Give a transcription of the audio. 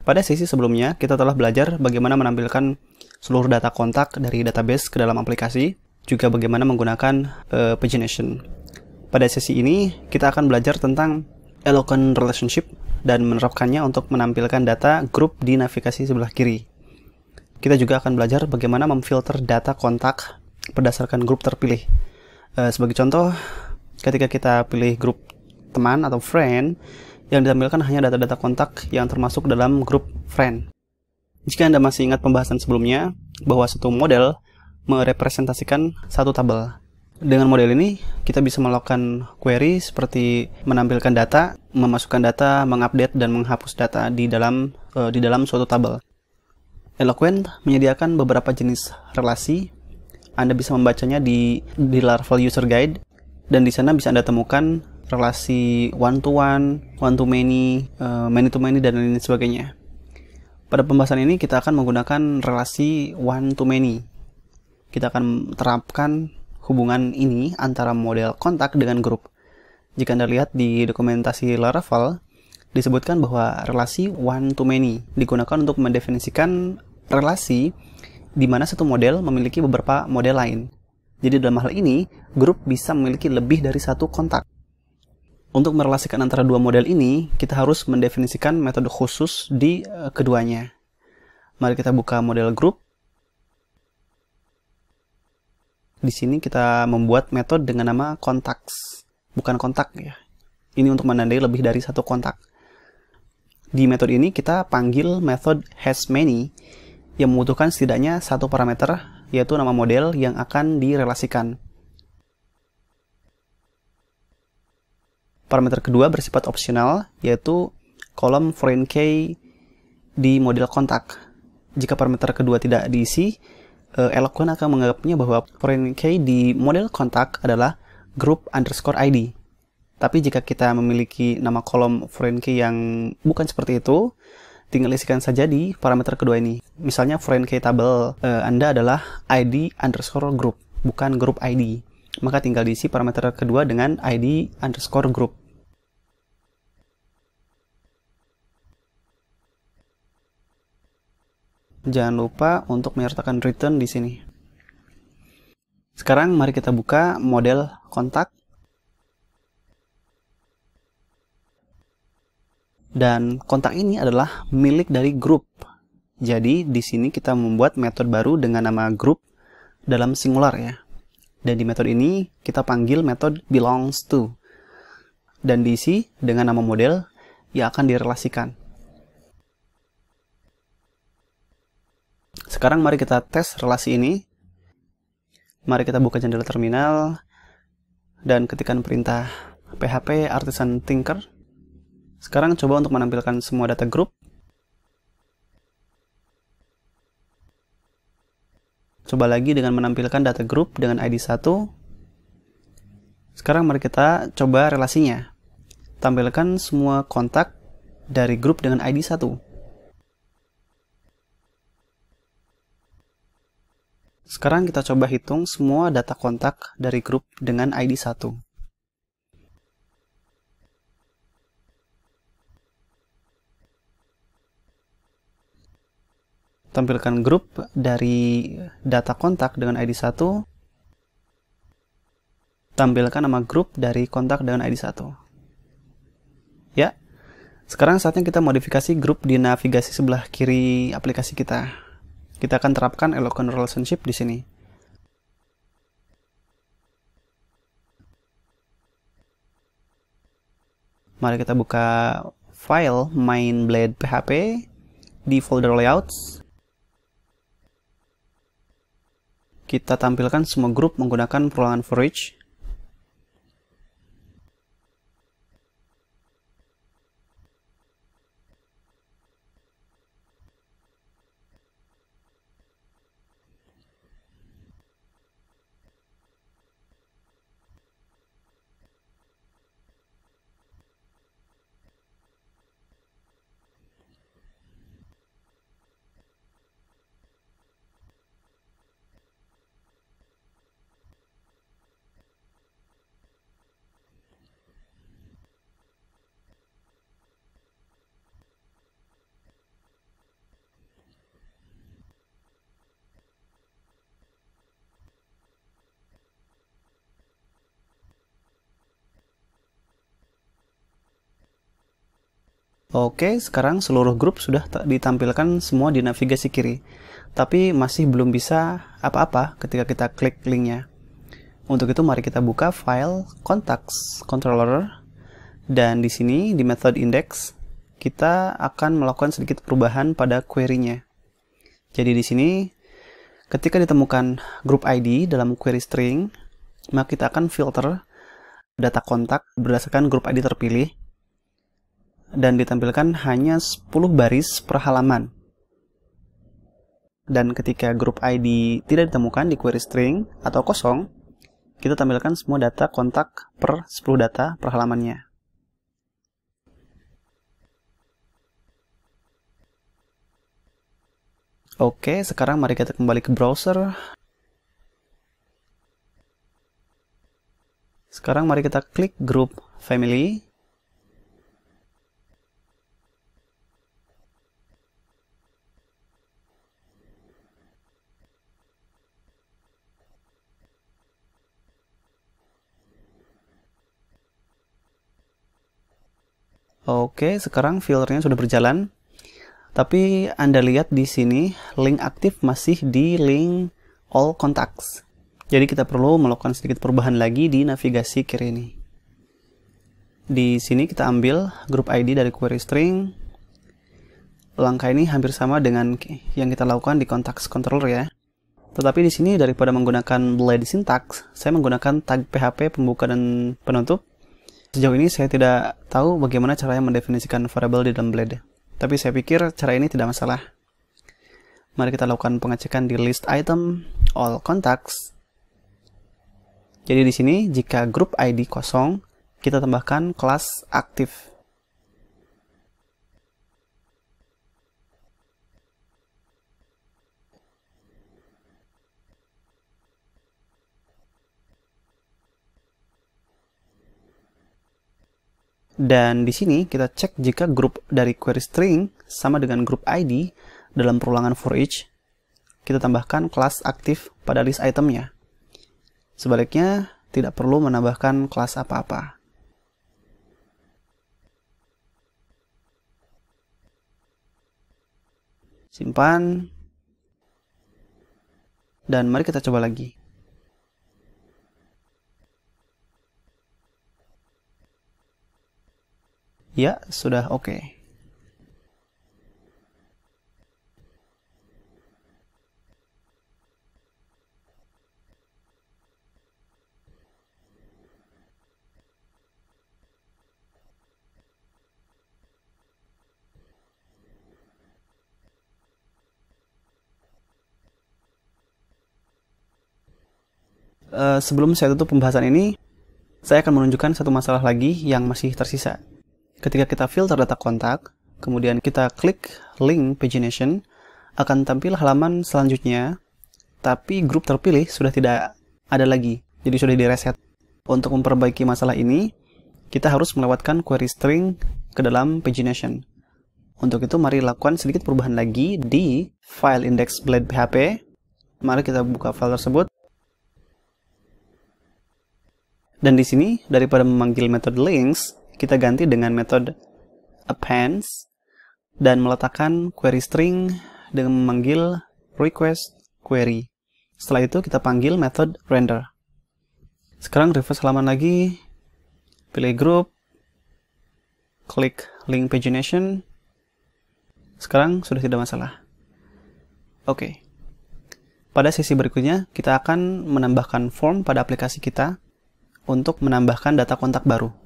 Pada sesi sebelumnya, kita telah belajar bagaimana menampilkan seluruh data kontak dari database ke dalam aplikasi, juga bagaimana menggunakan uh, pagination. Pada sesi ini, kita akan belajar tentang eloquent relationship dan menerapkannya untuk menampilkan data grup di navigasi sebelah kiri. Kita juga akan belajar bagaimana memfilter data kontak berdasarkan grup terpilih. Uh, sebagai contoh, ketika kita pilih grup teman atau friend, yang ditampilkan hanya data-data kontak yang termasuk dalam grup friend. Jika Anda masih ingat pembahasan sebelumnya, bahwa satu model merepresentasikan satu tabel. Dengan model ini, kita bisa melakukan query seperti menampilkan data, memasukkan data, mengupdate dan menghapus data di dalam uh, di dalam suatu tabel. Eloquent menyediakan beberapa jenis relasi. Anda bisa membacanya di di Laravel User Guide dan di sana bisa Anda temukan relasi one to one, one to many, uh, eh, many to many dan lain sebagainya. Pada pembahasan ini kita akan menggunakan relasi one to many. Kita akan terapkan hubungan ini antara model kontak dengan grup. Jika Anda lihat di dokumentasi Laravel, disebutkan bahwa relasi one to many digunakan untuk mendefinisikan relasi di mana satu model memiliki beberapa model lain. Jadi dalam hal ini, grup bisa memiliki lebih dari satu kontak. Untuk merelasikan antara dua model ini, kita harus mendefinisikan metode khusus di eh, keduanya. Mari kita buka model grup. Di sini kita membuat metode dengan nama contacts, bukan kontak ya. Ini untuk menandai lebih dari satu kontak. Di metode ini kita panggil metode has many yang membutuhkan setidaknya satu parameter yaitu nama model yang akan direlasikan. Parameter kedua bersifat opsional, yaitu kolom foreign key di model kontak. Jika parameter kedua tidak diisi, eh, Eloquent akan menganggapnya bahwa foreign key di model kontak adalah group underscore ID. Tapi jika kita memiliki nama kolom foreign key yang bukan seperti itu, tinggal isikan saja di parameter kedua ini. Misalnya foreign key table eh, Anda adalah ID underscore group, bukan group ID. Maka tinggal diisi parameter kedua dengan ID underscore group. Jangan lupa untuk menyertakan return di sini. Sekarang mari kita buka model kontak. Dan kontak ini adalah milik dari grup. Jadi di sini kita membuat metode baru dengan nama grup dalam singular ya. Dan di metode ini kita panggil metode belongs to dan diisi dengan nama model yang akan direlasikan. Sekarang mari kita tes relasi ini. Mari kita buka jendela terminal dan ketikkan perintah php artisan tinker. Sekarang coba untuk menampilkan semua data grup. Coba lagi dengan menampilkan data grup dengan ID 1. Sekarang mari kita coba relasinya. Tampilkan semua kontak dari grup dengan ID 1. Sekarang kita coba hitung semua data kontak dari grup dengan ID 1. Tampilkan grup dari data kontak dengan ID 1. Tampilkan nama grup dari kontak dengan ID 1. Ya, sekarang saatnya kita modifikasi grup di navigasi sebelah kiri aplikasi kita. Kita akan terapkan eloquent relationship di sini. Mari kita buka file main blade PHP di folder layouts. Kita tampilkan semua grup menggunakan perulangan for each. Oke, sekarang seluruh grup sudah ditampilkan semua di navigasi kiri, tapi masih belum bisa apa-apa ketika kita klik linknya. Untuk itu mari kita buka file contacts controller dan di sini di method index kita akan melakukan sedikit perubahan pada query-nya. Jadi di sini ketika ditemukan grup ID dalam query string, maka kita akan filter data kontak berdasarkan grup ID terpilih dan ditampilkan hanya 10 baris per halaman. Dan ketika grup ID tidak ditemukan di query string atau kosong, kita tampilkan semua data kontak per 10 data per halamannya. Oke, sekarang mari kita kembali ke browser. Sekarang mari kita klik grup family Oke, sekarang filternya sudah berjalan. Tapi Anda lihat di sini link aktif masih di link all contacts. Jadi kita perlu melakukan sedikit perubahan lagi di navigasi kiri ini. Di sini kita ambil grup ID dari query string. Langkah ini hampir sama dengan yang kita lakukan di contacts controller ya. Tetapi di sini daripada menggunakan blade syntax, saya menggunakan tag PHP pembuka dan penutup Sejauh ini saya tidak tahu bagaimana caranya mendefinisikan variable di dalam Blade, tapi saya pikir cara ini tidak masalah. Mari kita lakukan pengecekan di list item, all contacts. Jadi di sini, jika grup ID kosong, kita tambahkan kelas aktif. Dan di sini kita cek jika grup dari query string sama dengan grup ID dalam perulangan for each, kita tambahkan kelas aktif pada list itemnya. Sebaliknya, tidak perlu menambahkan kelas apa-apa. Simpan. Dan mari kita coba lagi. Ya, sudah oke. Okay. Eh, sebelum saya tutup pembahasan ini, saya akan menunjukkan satu masalah lagi yang masih tersisa. Ketika kita filter data kontak, kemudian kita klik link pagination, akan tampil halaman selanjutnya, tapi grup terpilih sudah tidak ada lagi, jadi sudah direset. Untuk memperbaiki masalah ini, kita harus melewatkan query string ke dalam pagination. Untuk itu, mari lakukan sedikit perubahan lagi di file index blade PHP. Mari kita buka file tersebut. Dan di sini, daripada memanggil metode links, kita ganti dengan metode appends dan meletakkan query string dengan memanggil request query. Setelah itu kita panggil metode render. Sekarang refresh halaman lagi, pilih group, klik link pagination. Sekarang sudah tidak masalah. Oke. Pada sesi berikutnya, kita akan menambahkan form pada aplikasi kita untuk menambahkan data kontak baru.